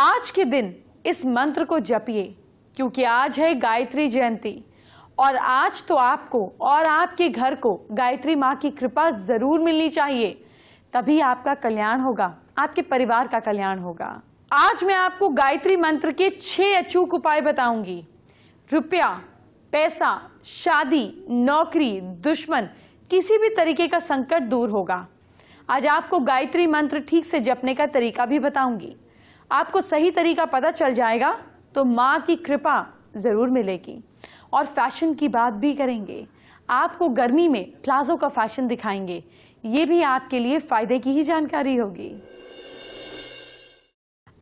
आज के दिन इस मंत्र को जपिए क्योंकि आज है गायत्री जयंती और आज तो आपको और आपके घर को गायत्री माँ की कृपा जरूर मिलनी चाहिए तभी आपका कल्याण होगा आपके परिवार का कल्याण होगा आज मैं आपको गायत्री मंत्र के छह अचूक उपाय बताऊंगी रुपया पैसा शादी नौकरी दुश्मन किसी भी तरीके का संकट दूर होगा आज आपको गायत्री मंत्र ठीक से जपने का तरीका भी बताऊंगी आपको सही तरीका पता चल जाएगा तो माँ की कृपा ज़रूर मिलेगी और फैशन की बात भी करेंगे आपको गर्मी में प्लाजो का फैशन दिखाएंगे ये भी आपके लिए फ़ायदे की ही जानकारी होगी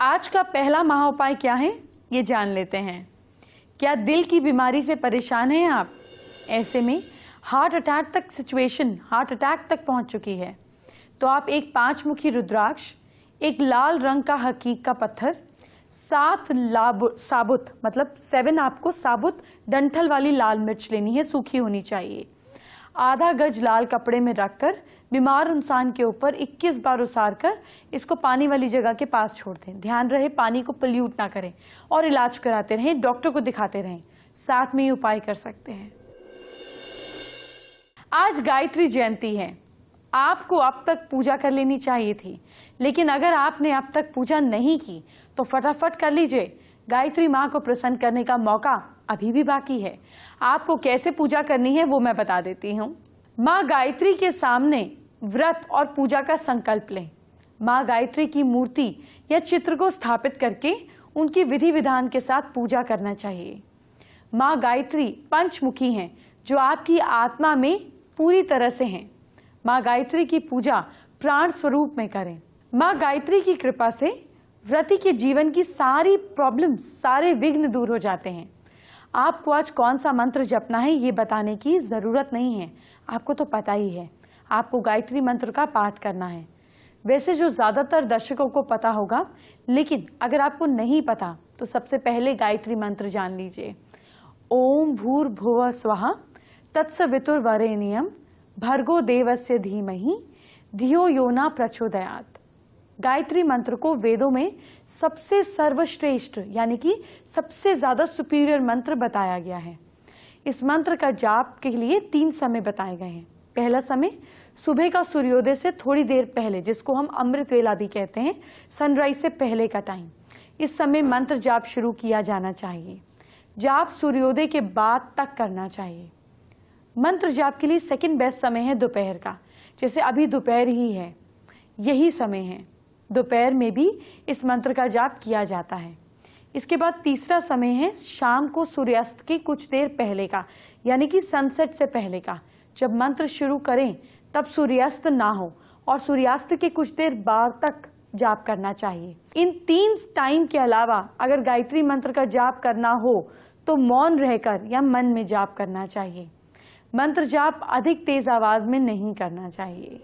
आज का पहला महा उपाय क्या है ये जान लेते हैं क्या दिल की बीमारी से परेशान हैं आप ऐसे में हार्ट अटैक तक सिचुएशन हार्ट अटैक तक पहुंच चुकी है तो आप एक पांच मुखी रुद्राक्ष एक लाल रंग का हकीक का पत्थर सात लाब साबुत मतलब सेवन आपको साबुत डंठल वाली लाल मिर्च लेनी है सूखी होनी चाहिए आधा गज लाल कपड़े में रखकर बीमार इंसान के ऊपर 21 बार उसार कर इसको पानी वाली जगह के पास छोड़ दें ध्यान रहे पानी को पल्यूट ना करें और इलाज कराते रहें डॉक्टर को दिखाते रहें साथ में ही उपाय कर सकते हैं आज गायत्री जयंती है आपको अब तक पूजा कर लेनी चाहिए थी लेकिन अगर आपने अब तक पूजा नहीं की तो फटाफट कर लीजिए गायत्री माँ को प्रसन्न करने का मौका अभी भी बाकी है आपको कैसे पूजा करनी है वो मैं बता देती हूँ माँ गायत्री के सामने व्रत और पूजा का संकल्प लें माँ गायत्री की मूर्ति या चित्र को स्थापित करके उनकी विधि विधान के साथ पूजा करना चाहिए माँ गायत्री पंचमुखी हैं जो आपकी आत्मा में पूरी तरह से हैं माँ गायत्री की पूजा प्राण स्वरूप में करें माँ गायत्री की कृपा से व्रती के जीवन की सारी प्रॉब्लम्स सारे विघ्न दूर हो जाते हैं आपको आज कौन सा मंत्र जपना है ये बताने की ज़रूरत नहीं है आपको तो पता ही है आपको गायत्री मंत्र का पाठ करना है वैसे जो ज़्यादातर दर्शकों को पता होगा लेकिन अगर आपको नहीं पता तो सबसे पहले गायत्री मंत्र जान लीजिए ओम भूर्भुव स्वाहा तत्सवितुर्वरेण्यम भर्गो देवस्य धीमहि धियो योना प्रचोदयात गायत्री मंत्र को वेदों में सबसे सर्वश्रेष्ठ यानी कि सबसे ज़्यादा सुपीरियर मंत्र बताया गया है इस मंत्र का जाप के लिए तीन समय बताए गए हैं पहला समय सुबह का सूर्योदय से थोड़ी देर पहले जिसको हम अमृत वेला भी कहते हैं सनराइज से पहले का टाइम इस समय मंत्र जाप शुरू किया जाना चाहिए जाप सूर्योदय के बाद तक करना चाहिए मंत्र जाप के लिए सेकंड बेस्ट समय है दोपहर का जैसे अभी दोपहर ही है यही समय है दोपहर में भी इस मंत्र का जाप किया जाता है इसके बाद तीसरा समय है शाम को सूर्यास्त के कुछ देर पहले का यानी कि सनसेट से पहले का जब मंत्र शुरू करें तब सूर्यास्त ना हो और सूर्यास्त के कुछ देर बाद तक जाप करना चाहिए इन तीन टाइम के अलावा अगर गायत्री मंत्र का जाप करना हो तो मौन रहकर या मन में जाप करना चाहिए मंत्र जाप अधिक तेज आवाज में नहीं करना चाहिए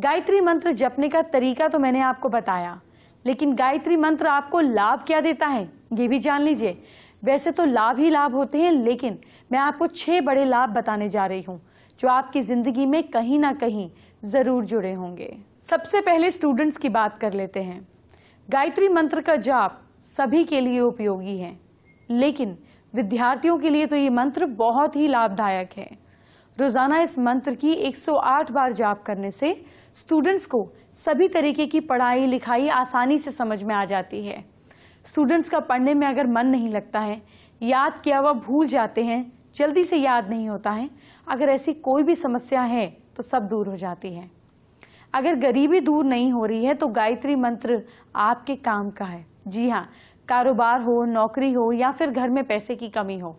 गायत्री मंत्र जपने का तरीका तो मैंने आपको बताया लेकिन गायत्री मंत्र आपको लाभ क्या देता है ये भी जान लीजिए वैसे तो लाभ ही लाभ होते हैं लेकिन मैं आपको छह बड़े लाभ बताने जा रही हूँ जो आपकी ज़िंदगी में कहीं ना कहीं ज़रूर जुड़े होंगे सबसे पहले स्टूडेंट्स की बात कर लेते हैं गायत्री मंत्र का जाप सभी के लिए उपयोगी है लेकिन विद्यार्थियों के लिए तो ये मंत्र बहुत ही लाभदायक है रोजाना इस मंत्र की 108 बार जाप करने से स्टूडेंट्स को सभी तरीके की पढ़ाई लिखाई आसानी से समझ में आ जाती है स्टूडेंट्स का पढ़ने में अगर मन नहीं लगता है याद किया हुआ भूल जाते हैं जल्दी से याद नहीं होता है अगर ऐसी कोई भी समस्या है तो सब दूर हो जाती है अगर गरीबी दूर नहीं हो रही है तो गायत्री मंत्र आपके काम का है जी हाँ कारोबार हो नौकरी हो या फिर घर में पैसे की कमी हो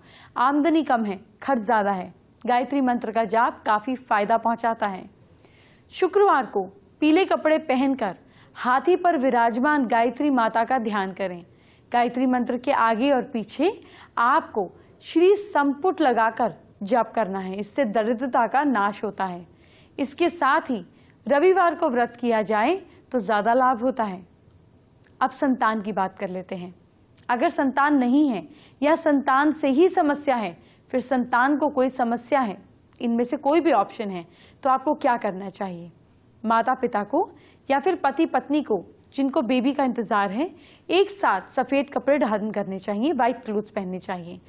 आमदनी कम है खर्च ज़्यादा है गायत्री मंत्र का जाप काफ़ी फायदा पहुंचाता है शुक्रवार को पीले कपड़े पहनकर हाथी पर विराजमान गायत्री माता का ध्यान करें गायत्री मंत्र के आगे और पीछे आपको श्री संपुट लगाकर जप करना है इससे दरिद्रता का नाश होता है इसके साथ ही रविवार को व्रत किया जाए तो ज़्यादा लाभ होता है अब संतान की बात कर लेते हैं अगर संतान नहीं है या संतान से ही समस्या है फिर संतान को कोई समस्या है इनमें से कोई भी ऑप्शन है तो आपको क्या करना चाहिए माता पिता को या फिर पति पत्नी को जिनको बेबी का इंतज़ार है एक साथ सफ़ेद कपड़े धारण करने चाहिए वाइट क्लोथ पहनने चाहिए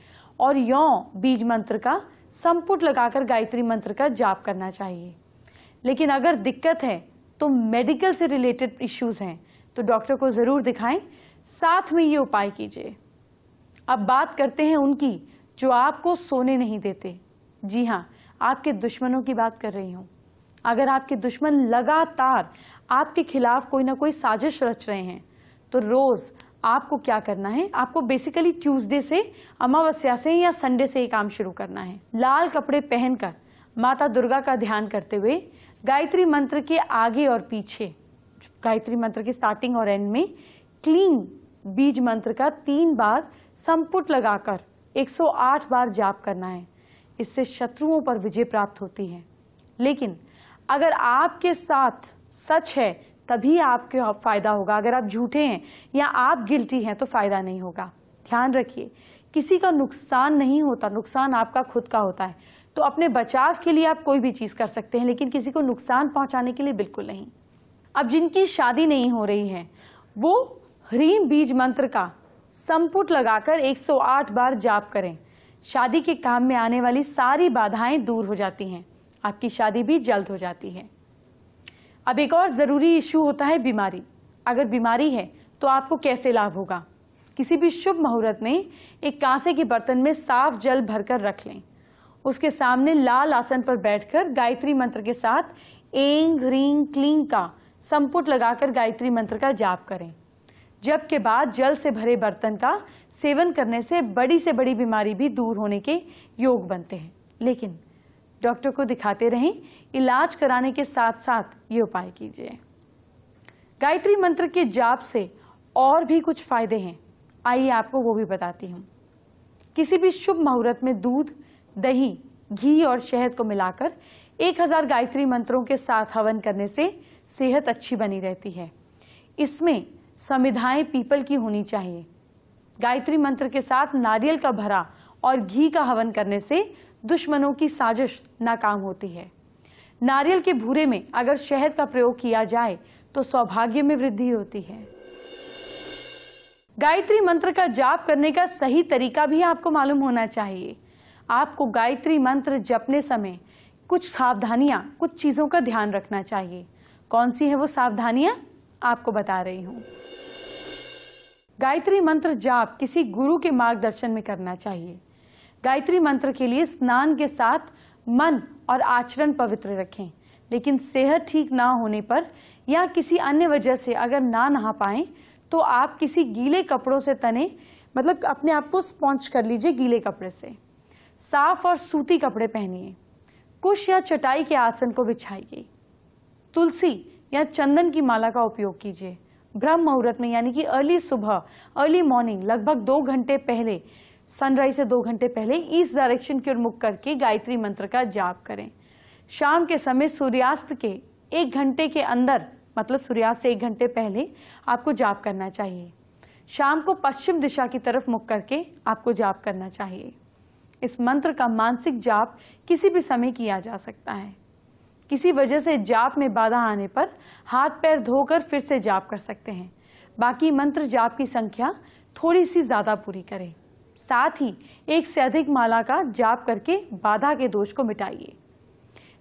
और यौ बीज मंत्र का संपुट लगाकर गायत्री मंत्र का जाप करना चाहिए लेकिन अगर दिक्कत है तो मेडिकल से रिलेटेड इश्यूज़ हैं तो डॉक्टर को ज़रूर दिखाएं साथ में ये उपाय कीजिए अब बात करते हैं उनकी जो आपको सोने नहीं देते जी हाँ आपके दुश्मनों की बात कर रही हूँ अगर आपके दुश्मन लगातार आपके खिलाफ कोई ना कोई साजिश रच रहे हैं तो रोज़ आपको क्या करना है आपको बेसिकली ट्यूसडे से अमावस्या से या संडे से ही काम शुरू करना है लाल कपड़े पहनकर माता दुर्गा का ध्यान करते हुए गायत्री मंत्र के आगे और पीछे गायत्री मंत्र के स्टार्टिंग और एंड में क्लीन बीज मंत्र का तीन बार संपुट लगाकर 108 बार जाप करना है इससे शत्रुओं पर विजय प्राप्त होती है लेकिन अगर आपके साथ सच है तभी आपके फायदा होगा अगर आप झूठे हैं या आप गिल्टी हैं तो फायदा नहीं होगा ध्यान रखिए किसी का नुकसान नहीं होता नुकसान आपका खुद का होता है तो अपने बचाव के लिए आप कोई भी चीज़ कर सकते हैं लेकिन किसी को नुकसान पहुंचाने के लिए बिल्कुल नहीं अब जिनकी शादी नहीं हो रही है वो ह्रीम बीज मंत्र का संपुट लगाकर 108 बार जाप करें शादी के काम में आने वाली सारी बाधाएं दूर हो जाती हैं आपकी शादी भी जल्द हो जाती है अब एक और ज़रूरी इशू होता है बीमारी अगर बीमारी है तो आपको कैसे लाभ होगा किसी भी शुभ मुहूर्त में एक कांसे के बर्तन में साफ जल भरकर रख लें उसके सामने लाल आसन पर बैठकर गायत्री मंत्र के साथ एंग ह्रीं क्लीं का संपुट लगाकर गायत्री मंत्र का जाप करें जब के बाद जल से भरे बर्तन का सेवन करने से बड़ी से बड़ी बीमारी भी दूर होने के योग बनते हैं लेकिन डॉक्टर को दिखाते रहें इलाज कराने के साथ साथ ये उपाय कीजिए गायत्री मंत्र के जाप से और भी कुछ फायदे हैं आइए आपको वो भी बताती हूँ किसी भी शुभ मुहूर्त में दूध दही घी और शहद को मिलाकर 1000 गायत्री मंत्रों के साथ हवन करने से सेहत अच्छी बनी रहती है इसमें संविधाएं पीपल की होनी चाहिए गायत्री मंत्र के साथ नारियल का भरा और घी का हवन करने से दुश्मनों की साजिश नाकाम होती है नारियल के भूरे में अगर शहद का प्रयोग किया जाए तो सौभाग्य में वृद्धि होती है गायत्री मंत्र का जाप करने का सही तरीका भी आपको मालूम होना चाहिए आपको गायत्री मंत्र जपने समय कुछ सावधानियां कुछ चीज़ों का ध्यान रखना चाहिए कौन सी है वो सावधानियां आपको बता रही हूँ गायत्री मंत्र जाप किसी गुरु के मार्गदर्शन में करना चाहिए गायत्री मंत्र के लिए स्नान के साथ मन और आचरण पवित्र रखें लेकिन सेहत ठीक ना होने पर या किसी अन्य वजह से अगर ना नहा पाए तो आप किसी गीले कपड़ों से तने मतलब अपने आप को स्पॉन्च कर लीजिए गीले कपड़े से साफ और सूती कपड़े पहनिए कुश या चटाई के आसन को बिछाइए तुलसी या चंदन की माला का उपयोग कीजिए ब्रह्म मुहूर्त में यानी कि अर्ली सुबह अर्ली मॉर्निंग लगभग दो घंटे पहले सनराइज से दो घंटे पहले इस डायरेक्शन की ओर मुख करके गायत्री मंत्र का जाप करें शाम के समय सूर्यास्त के एक घंटे के अंदर मतलब सूर्यास्त से एक घंटे पहले आपको जाप करना चाहिए शाम को पश्चिम दिशा की तरफ मुख करके आपको जाप करना चाहिए इस मंत्र का मानसिक जाप किसी भी समय किया जा सकता है किसी वजह से जाप में बाधा आने पर हाथ पैर धोकर फिर से जाप कर सकते हैं बाकी मंत्र जाप की संख्या थोड़ी सी ज़्यादा पूरी करें साथ ही एक से अधिक माला का जाप करके बाधा के दोष को मिटाइए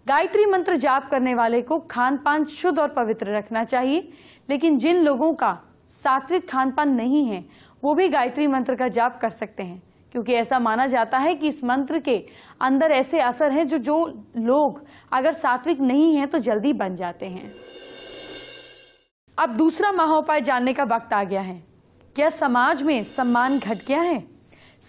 गायत्री मंत्र जाप करने वाले को खान पान शुद्ध और पवित्र रखना चाहिए लेकिन जिन लोगों का सात्विक खान पान नहीं है वो भी गायत्री मंत्र का जाप कर सकते हैं क्योंकि ऐसा माना जाता है कि इस मंत्र के अंदर ऐसे असर हैं जो जो लोग अगर सात्विक नहीं हैं तो जल्दी बन जाते हैं अब दूसरा महोपाय जानने का वक्त आ गया है क्या समाज में सम्मान घट गया है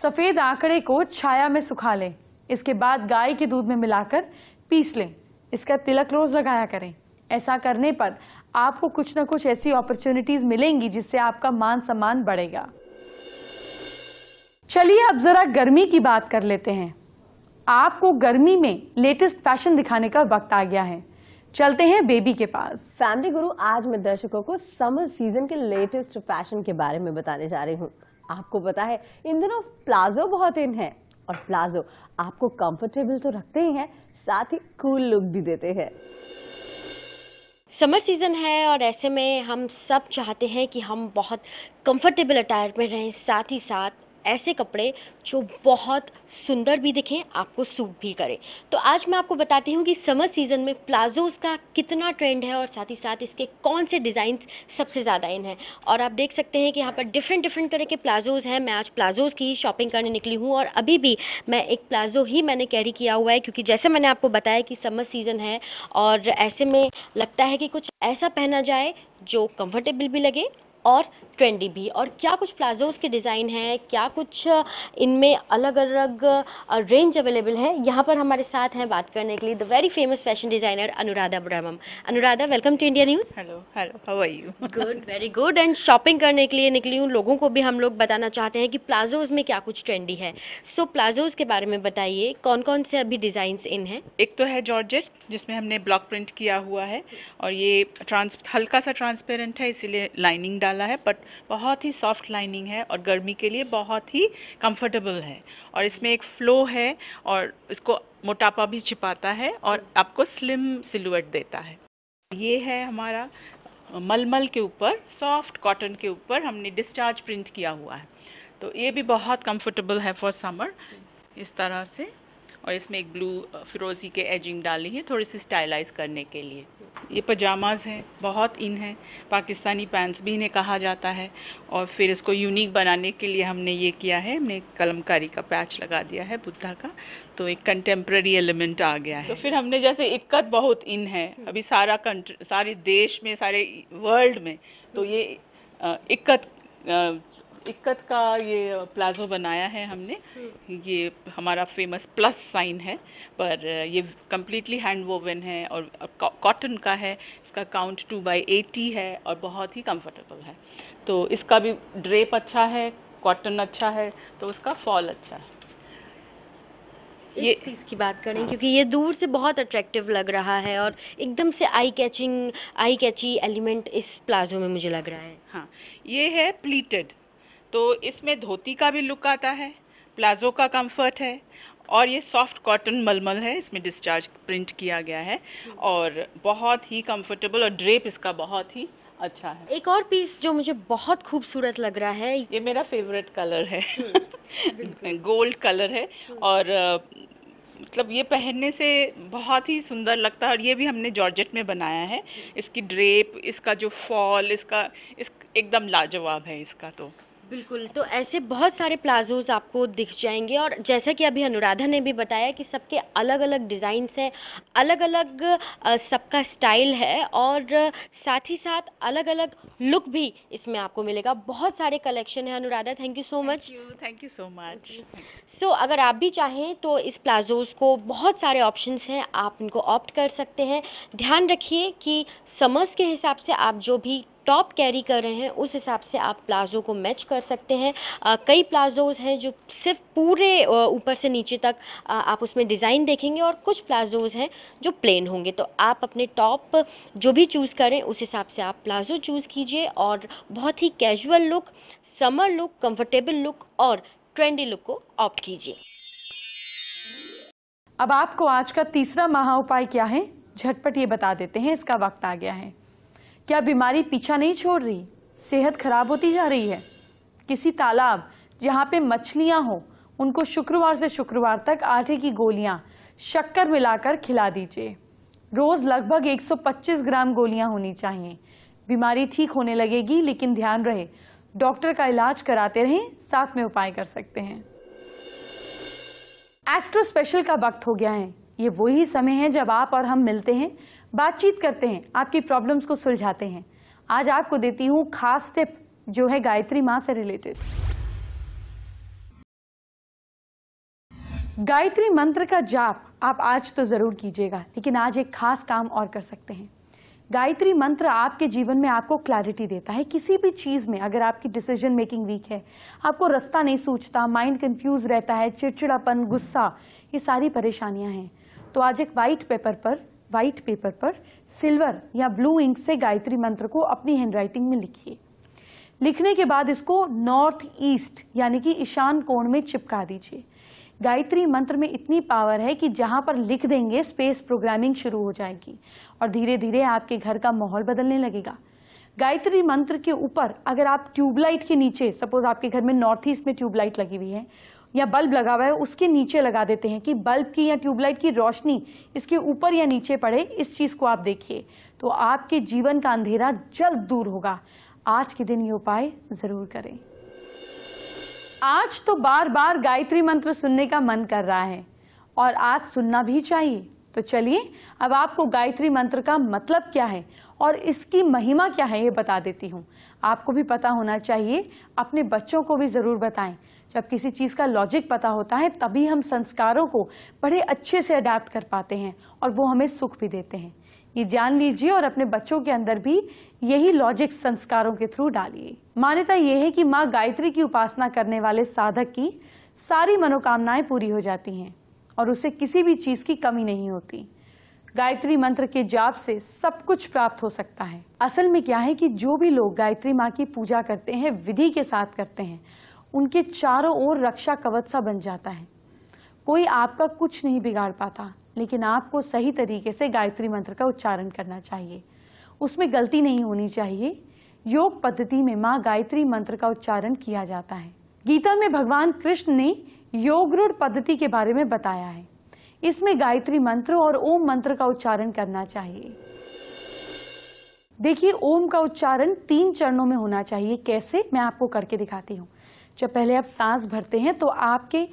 सफ़ेद आंकड़े को छाया में सुखा लें इसके बाद गाय के दूध में मिलाकर पीस लें इसका तिलक रोज़ लगाया करें ऐसा करने पर आपको कुछ ना कुछ ऐसी अपॉर्चुनिटीज़ मिलेंगी जिससे आपका मान सम्मान बढ़ेगा चलिए अब जरा गर्मी की बात कर लेते हैं आपको गर्मी में लेटेस्ट फैशन दिखाने का वक्त आ गया है चलते हैं बेबी के पास फैमिली गुरु आज मैं दर्शकों को समर सीजन के लेटेस्ट फैशन के बारे में बताने जा रही हूँ आपको पता है इन दिनों प्लाजो बहुत इन है और प्लाजो आपको कंफर्टेबल तो रखते ही हैं साथ ही कूल लुक भी देते हैं समर सीज़न है और ऐसे में हम सब चाहते हैं कि हम बहुत कंफर्टेबल अटायर में रहें साथ ही साथ ऐसे कपड़े जो बहुत सुंदर भी दिखें आपको सूट भी करें तो आज मैं आपको बताती हूँ कि समर सीज़न में प्लाजोज़ का कितना ट्रेंड है और साथ ही साथ इसके कौन से डिज़ाइन सबसे ज़्यादा इन हैं और आप देख सकते हैं कि यहाँ पर डिफरेंट डिफरेंट तरह के प्लाजोज़ हैं मैं आज प्लाजोज़ की ही शॉपिंग करने निकली हूँ और अभी भी मैं एक प्लाजो ही मैंने कैरी किया हुआ है क्योंकि जैसे मैंने आपको बताया कि समर सीज़न है और ऐसे में लगता है कि कुछ ऐसा पहना जाए जो कंफर्टेबल भी लगे और ट्रेंडी भी और क्या कुछ प्लाजोज़ के डिज़ाइन हैं क्या कुछ इनमें अलग अलग रेंज अवेलेबल है यहाँ पर हमारे साथ हैं बात करने के लिए the very famous fashion designer Anuradha Brahmam Anuradha welcome to India News hello hello how are you good very good and shopping करने के लिए निकली हूँ लोगों को भी हम लोग बताना चाहते हैं कि प्लाजोज़ में क्या कुछ ट्रेंडी है सो so, प्लाजोज़ के बारे में बताइए कौन कौन से अभी डिज़ाइंस इन हैं एक तो है जॉर्ज जिसमें हमने ब्लॉक प्रिंट किया हुआ है और ये ट्रांस हल्का सा ट्रांसपेरेंट है इसीलिए लाइनिंग डाल वाला है बट बहुत ही सॉफ्ट लाइनिंग है और गर्मी के लिए बहुत ही कंफर्टेबल है और इसमें एक फ़्लो है और इसको मोटापा भी छिपाता है और आपको स्लिम सिलुएट देता है ये है हमारा मलमल के ऊपर सॉफ्ट कॉटन के ऊपर हमने डिस्चार्ज प्रिंट किया हुआ है तो ये भी बहुत कंफर्टेबल है फॉर समर इस तरह से और इसमें एक ब्लू फिरोज़ी के एजिंग डाली है थोड़ी सी स्टाइलाइज करने के लिए ये पजामाज़ हैं बहुत इन हैं पाकिस्तानी पैंट्स भी इन्हें कहा जाता है और फिर इसको यूनिक बनाने के लिए हमने ये किया है हमने कलमकारी का पैच लगा दिया है बुद्धा का तो एक कंटेम्प्रेरी एलिमेंट आ गया है तो फिर हमने जैसे इक्कत बहुत इन है अभी सारा कंट्री सारे देश में सारे वर्ल्ड में तो ये इक्कत इक्कत का ये प्लाजो बनाया है हमने ये हमारा फेमस प्लस साइन है पर ये कम्प्लीटली हैंड वोवन है और कॉटन का है इसका काउंट टू बाई एटी है और बहुत ही कंफर्टेबल है तो इसका भी ड्रेप अच्छा है कॉटन अच्छा है तो उसका फॉल अच्छा है ये पीस की बात करें हाँ। क्योंकि ये दूर से बहुत अट्रैक्टिव लग रहा है और एकदम से eye catching eye catchy element इस प्लाजो में मुझे लग रहा है हाँ ये है प्लीटेड तो इसमें धोती का भी लुक आता है प्लाज़ो का कंफर्ट है और ये सॉफ्ट कॉटन मलमल है इसमें डिस्चार्ज प्रिंट किया गया है और बहुत ही कंफर्टेबल और ड्रेप इसका बहुत ही अच्छा है एक और पीस जो मुझे बहुत खूबसूरत लग रहा है ये मेरा फेवरेट कलर है गोल्ड कलर है और मतलब ये पहनने से बहुत ही सुंदर लगता है और ये भी हमने जॉर्जेट में बनाया है इसकी ड्रेप इसका जो फॉल इसका इस एकदम लाजवाब है इसका तो बिल्कुल तो ऐसे बहुत सारे प्लाजोज आपको दिख जाएंगे और जैसा कि अभी अनुराधा ने भी बताया कि सबके अलग अलग डिज़ाइंस हैं अलग अलग सबका स्टाइल है और साथ ही साथ अलग अलग लुक भी इसमें आपको मिलेगा बहुत सारे कलेक्शन है Anuradha thank you so much thank you so much so अगर आप भी चाहें तो इस प्लाजोज को बहुत सारे ऑप्शन हैं आप इनको ऑप्ट कर सकते हैं ध्यान रखिए कि समर्स के हिसाब से आप जो भी टॉप कैरी कर रहे हैं उस हिसाब से आप प्लाज़ो को मैच कर सकते हैं आ, कई प्लाज़ोज़ हैं जो सिर्फ पूरे ऊपर से नीचे तक आ, आप उसमें डिज़ाइन देखेंगे और कुछ प्लाज़ोज़ हैं जो प्लेन होंगे तो आप अपने टॉप जो भी चूज़ करें उस हिसाब से आप प्लाज़ो चूज़ कीजिए और बहुत ही casual look summer look comfortable look और ट्रेंडी लुक को ऑप्ट कीजिए अब आपको आज का तीसरा महा उपाय क्या है झटपट ये बता देते हैं इसका वक्त आ गया है क्या बीमारी पीछा नहीं छोड़ रही सेहत खराब होती जा रही है किसी तालाब जहाँ पे मछलियाँ हो उनको शुक्रवार से शुक्रवार तक आटे की गोलियाँ शक्कर मिलाकर खिला दीजिए रोज़ लगभग 125 ग्राम गोलियाँ होनी चाहिए बीमारी ठीक होने लगेगी लेकिन ध्यान रहे डॉक्टर का इलाज कराते रहें साथ में उपाय कर सकते हैं एस्ट्रो स्पेशल का वक्त हो गया है ये वही समय है जब आप और हम मिलते हैं बातचीत करते हैं आपकी प्रॉब्लम्स को सुलझाते हैं आज आपको देती हूँ खास टिप जो है गायत्री माँ से रिलेटेड गायत्री मंत्र का जाप आप आज तो ज़रूर कीजिएगा लेकिन आज एक खास काम और कर सकते हैं गायत्री मंत्र आपके जीवन में आपको क्लैरिटी देता है किसी भी चीज़ में अगर आपकी डिसीजन मेकिंग वीक है आपको रास्ता नहीं सूझता माइंड कंफ्यूज रहता है चिड़चिड़ापन गुस्सा ये सारी परेशानियां हैं तो आज एक वाइट पेपर पर वाइट पेपर पर सिल्वर या ब्लू इंक से गायत्री मंत्र को अपनी हैंडराइटिंग में लिखिए लिखने के बाद इसको नॉर्थ ईस्ट यानी कि ईशान कोण में चिपका दीजिए गायत्री मंत्र में इतनी पावर है कि जहां पर लिख देंगे स्पेस प्रोग्रामिंग शुरू हो जाएगी और धीरे धीरे आपके घर का माहौल बदलने लगेगा गायत्री मंत्र के ऊपर अगर आप ट्यूबलाइट के नीचे सपोज आपके घर में नॉर्थ ईस्ट में ट्यूबलाइट लगी हुई है या बल्ब लगा हुआ है उसके नीचे लगा देते हैं कि बल्ब की या ट्यूबलाइट की रोशनी इसके ऊपर या नीचे पड़े इस चीज़ को आप देखिए तो आपके जीवन का अंधेरा जल्द दूर होगा आज के दिन ये उपाय ज़रूर करें आज तो बार बार गायत्री मंत्र सुनने का मन कर रहा है और आज सुनना भी चाहिए तो चलिए अब आपको गायत्री मंत्र का मतलब क्या है और इसकी महिमा क्या है ये बता देती हूँ आपको भी पता होना चाहिए अपने बच्चों को भी ज़रूर बताएं जब किसी चीज़ का लॉजिक पता होता है तभी हम संस्कारों को बड़े अच्छे से अडेप्ट कर पाते हैं और वो हमें सुख भी देते हैं ये जान लीजिए और अपने बच्चों के अंदर भी यही लॉजिक संस्कारों के थ्रू डालिए मान्यता ये है कि माँ गायत्री की उपासना करने वाले साधक की सारी मनोकामनाएं पूरी हो जाती हैं और उसे किसी भी चीज़ की कमी नहीं होती गायत्री मंत्र के जाप से सब कुछ प्राप्त हो सकता है असल में क्या है कि जो भी लोग गायत्री माँ की पूजा करते हैं विधि के साथ करते हैं उनके चारों ओर रक्षा कवच सा बन जाता है कोई आपका कुछ नहीं बिगाड़ पाता लेकिन आपको सही तरीके से गायत्री मंत्र का उच्चारण करना चाहिए उसमें गलती नहीं होनी चाहिए योग पद्धति में माँ गायत्री मंत्र का उच्चारण किया जाता है गीता में भगवान कृष्ण ने योग रूढ़ पद्धति के बारे में बताया है इसमें गायत्री मंत्र और ओम मंत्र का उच्चारण करना चाहिए देखिए ओम का उच्चारण तीन चरणों में होना चाहिए कैसे मैं आपको करके दिखाती हूँ जब पहले आप सांस भरते हैं तो आपके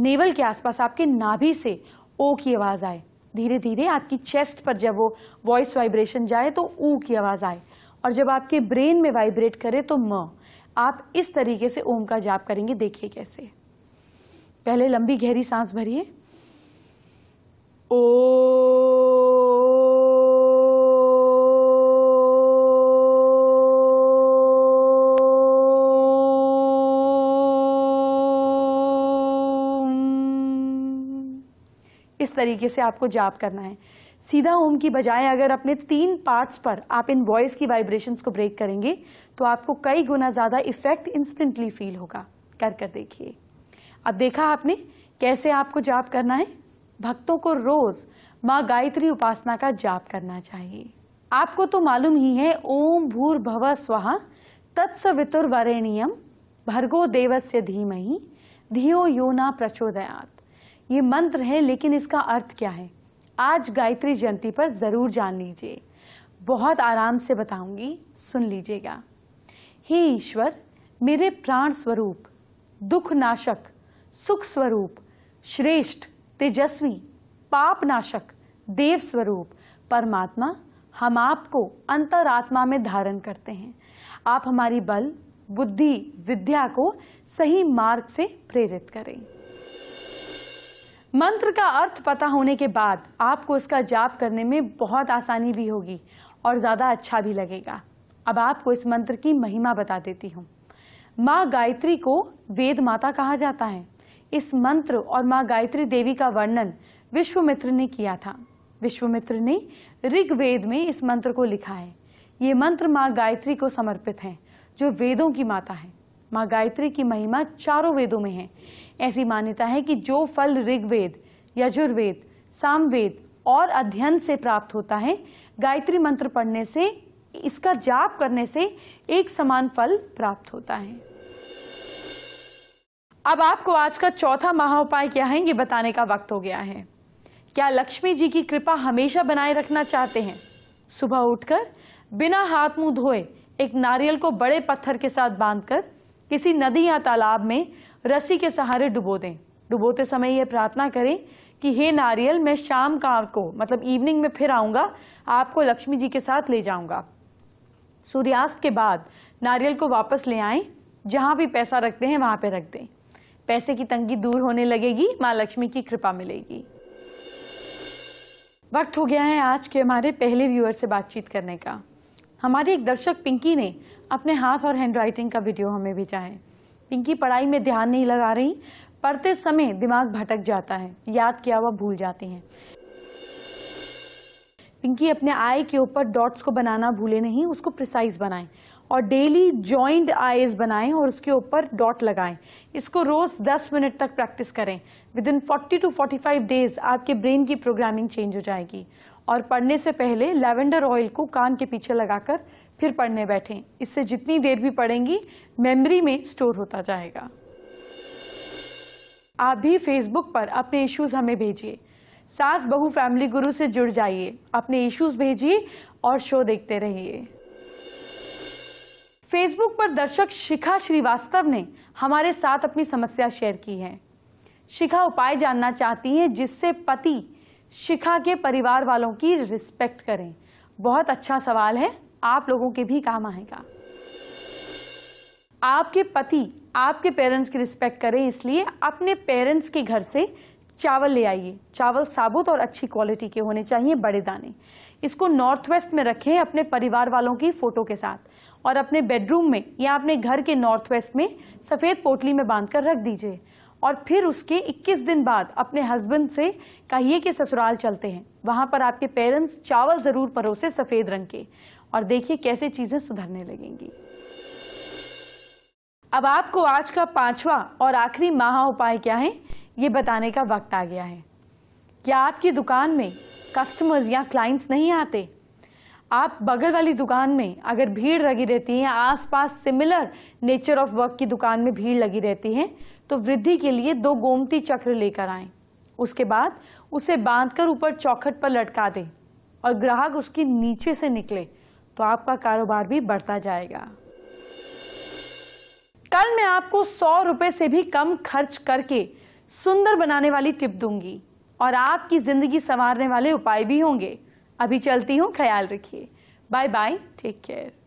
नेवल के आसपास आपके नाभि से ओ की आवाज़ आए धीरे धीरे आपकी चेस्ट पर जब वो वॉइस वाइब्रेशन जाए तो ऊ की आवाज़ आए और जब आपके ब्रेन में वाइब्रेट करे तो म आप इस तरीके से ओम का जाप करेंगे देखिए कैसे पहले लंबी गहरी सांस भरिए ओ इस तरीके से आपको जाप करना है सीधा ओम की बजाय अगर अपने तीन पार्ट्स पर आप इन वॉइस की वाइब्रेशंस को ब्रेक करेंगे तो आपको कई गुना ज़्यादा इफेक्ट इंस्टेंटली फील होगा कर कर देखिए अब देखा आपने कैसे आपको जाप करना है भक्तों को रोज़ माँ गायत्री उपासना का जाप करना चाहिए आपको तो मालूम ही है ओम भव स्वाहा तत्सवितुर्वरेण्यम भर्गो देवस्य धीमहि धियो योना प्रचोदयात ये मंत्र है लेकिन इसका अर्थ क्या है आज गायत्री जयंती पर ज़रूर जान लीजिए बहुत आराम से बताऊंगी सुन लीजिएगा हे ईश्वर मेरे प्राण स्वरूप दुख नाशक सुख स्वरूप श्रेष्ठ तेजस्वी पाप नाशक देव स्वरूप परमात्मा हम आपको अंतरात्मा में धारण करते हैं आप हमारी बल बुद्धि विद्या को सही मार्ग से प्रेरित करें मंत्र का अर्थ पता होने के बाद आपको इसका जाप करने में बहुत आसानी भी होगी और ज़्यादा अच्छा भी लगेगा अब आपको इस मंत्र की महिमा बता देती हूँ माँ गायत्री को वेद माता कहा जाता है इस मंत्र और माँ गायत्री देवी का वर्णन विश्वमित्र ने किया था विश्वमित्र ने ऋग्वेद में इस मंत्र को लिखा है ये मंत्र माँ गायत्री को समर्पित है जो वेदों की माता है माँ गायत्री की महिमा चारों वेदों में है ऐसी मान्यता है कि जो फल ऋग्वेद यजुर्वेद सामवेद और अध्ययन से प्राप्त होता है गायत्री मंत्र पढ़ने से इसका जाप करने से एक समान फल प्राप्त होता है अब आपको आज का चौथा महा उपाय क्या है ये बताने का वक्त हो गया है क्या लक्ष्मी जी की कृपा हमेशा बनाए रखना चाहते हैं सुबह उठकर बिना हाथ मुंह धोए एक नारियल को बड़े पत्थर के साथ बांधकर किसी नदी या तालाब में रस्सी के सहारे डुबो दें डुबोते समय यह प्रार्थना करें कि हे नारियल मैं शाम का को मतलब इवनिंग में फिर आऊँगा आपको लक्ष्मी जी के साथ ले जाऊँगा सूर्यास्त के बाद नारियल को वापस ले आएँ जहाँ भी पैसा रखते हैं वहाँ पे रख दें पैसे की तंगी दूर होने लगेगी माँ लक्ष्मी की कृपा मिलेगी वक्त हो गया है आज के हमारे पहले व्यूअर से बातचीत करने का हमारी एक दर्शक पिंकी ने अपने हाथ और हैंडराइटिंग का वीडियो हमें भेजा है पिंकी पढ़ाई में ध्यान नहीं लगा रही पढ़ते समय दिमाग भटक जाता है याद किया हुआ भूल जाती हैं पिंकी अपने आई के ऊपर डॉट्स को बनाना भूले नहीं उसको प्रिसाइज बनाएं और डेली जॉइंट आईज बनाएं और उसके ऊपर डॉट लगाएं इसको रोज़ 10 मिनट तक प्रैक्टिस करें विद इन 40 टू 45 डेज आपके ब्रेन की प्रोग्रामिंग चेंज हो जाएगी और पढ़ने से पहले लैवेंडर ऑयल को कान के पीछे लगाकर फिर पढ़ने बैठें इससे जितनी देर भी पढ़ेंगी मेमोरी में स्टोर होता जाएगा आप भी फेसबुक पर अपने इश्यूज हमें भेजिए सास बहु फैमिली गुरु से जुड़ जाइए अपने इश्यूज भेजिए और शो देखते रहिए फेसबुक पर दर्शक शिखा श्रीवास्तव ने हमारे साथ अपनी समस्या शेयर की है शिखा उपाय जानना चाहती हैं जिससे पति शिखा के परिवार वालों की रिस्पेक्ट करें बहुत अच्छा सवाल है आप लोगों के भी काम आएगा आपके पति आपके पेरेंट्स की रिस्पेक्ट करें इसलिए अपने पेरेंट्स के घर से चावल ले आइए चावल साबुत और अच्छी क्वालिटी के होने चाहिए बड़े दाने इसको नॉर्थ वेस्ट में रखें अपने परिवार वालों की फ़ोटो के साथ और अपने बेडरूम में या अपने घर के नॉर्थ वेस्ट में सफ़ेद पोटली में बांधकर रख दीजिए और फिर उसके 21 दिन बाद अपने हस्बैंड से कहिए कि ससुराल चलते हैं वहाँ पर आपके पेरेंट्स चावल ज़रूर परोसे सफ़ेद रंग के और देखिए कैसे चीज़ें सुधरने लगेंगी अब आपको आज का पांचवा और आखिरी महा उपाय क्या है ये बताने का वक्त आ गया है क्या आपकी दुकान में कस्टमर्स या क्लाइंट्स नहीं आते आप बगल वाली दुकान में अगर भीड़ लगी रहती है आसपास सिमिलर नेचर ऑफ वर्क की दुकान में भीड़ लगी रहती है तो वृद्धि के लिए दो गोमती चक्र लेकर आएं उसके बाद उसे बांधकर ऊपर चौखट पर लटका दें और ग्राहक उसके नीचे से निकले तो आपका कारोबार भी बढ़ता जाएगा कल मैं आपको सौ रुपए से भी कम खर्च करके सुंदर बनाने वाली टिप दूंगी और आपकी जिंदगी संवारने वाले उपाय भी होंगे अभी चलती हूँ ख्याल रखिए बाय बाय टेक केयर